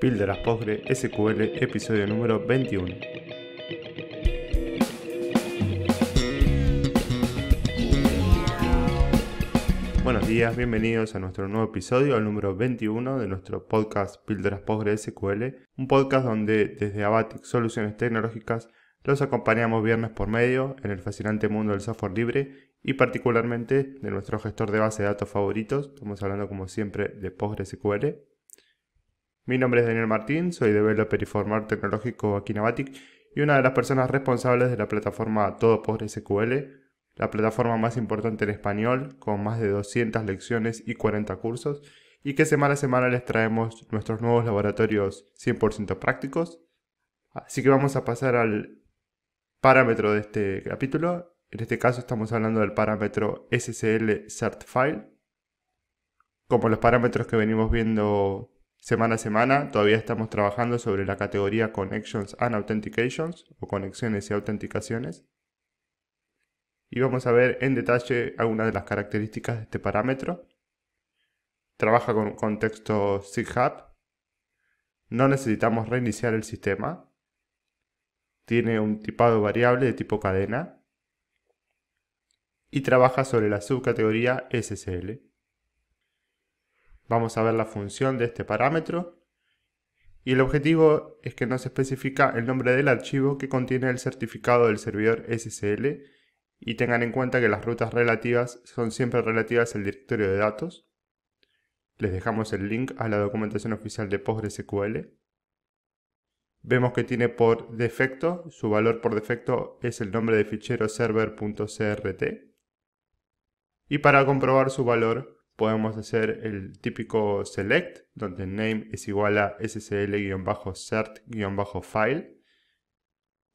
Píldoras Postgre SQL, episodio número 21. Buenos días, bienvenidos a nuestro nuevo episodio, al número 21 de nuestro podcast Píldoras Postgre SQL, un podcast donde desde Abatic Soluciones Tecnológicas los acompañamos viernes por medio en el fascinante mundo del software libre y particularmente de nuestro gestor de base de datos favoritos, estamos hablando como siempre de PostgreSQL, mi nombre es Daniel Martín, soy developer y formador tecnológico aquí en Abatic y una de las personas responsables de la plataforma Todo por SQL, la plataforma más importante en español, con más de 200 lecciones y 40 cursos, y que semana a semana les traemos nuestros nuevos laboratorios 100% prácticos. Así que vamos a pasar al parámetro de este capítulo. En este caso estamos hablando del parámetro SSL Cert File. Como los parámetros que venimos viendo Semana a semana todavía estamos trabajando sobre la categoría Connections and Authentications o conexiones y autenticaciones. Y vamos a ver en detalle algunas de las características de este parámetro. Trabaja con contexto SIGHUB. No necesitamos reiniciar el sistema. Tiene un tipado variable de tipo cadena. Y trabaja sobre la subcategoría SSL. Vamos a ver la función de este parámetro y el objetivo es que nos especifica el nombre del archivo que contiene el certificado del servidor SSL y tengan en cuenta que las rutas relativas son siempre relativas al directorio de datos. Les dejamos el link a la documentación oficial de PostgreSQL. Vemos que tiene por defecto, su valor por defecto es el nombre de fichero server.crt. Y para comprobar su valor podemos hacer el típico select, donde name es igual a ssl-cert-file,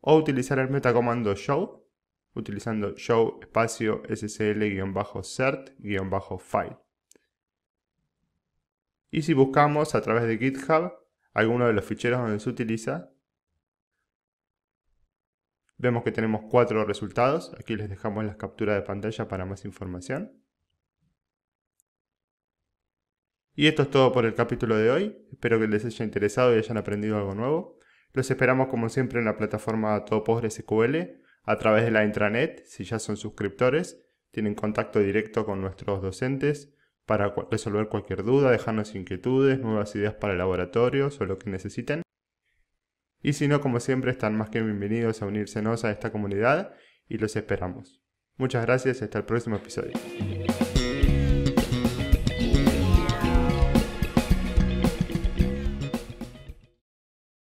o utilizar el metacomando show, utilizando show espacio ssl-cert-file. Y si buscamos a través de GitHub alguno de los ficheros donde se utiliza, vemos que tenemos cuatro resultados. Aquí les dejamos las capturas de pantalla para más información. Y esto es todo por el capítulo de hoy. Espero que les haya interesado y hayan aprendido algo nuevo. Los esperamos como siempre en la plataforma Todo SQL, a través de la intranet. Si ya son suscriptores, tienen contacto directo con nuestros docentes para resolver cualquier duda, dejarnos inquietudes, nuevas ideas para laboratorios o lo que necesiten. Y si no, como siempre, están más que bienvenidos a unirse a esta comunidad y los esperamos. Muchas gracias y hasta el próximo episodio.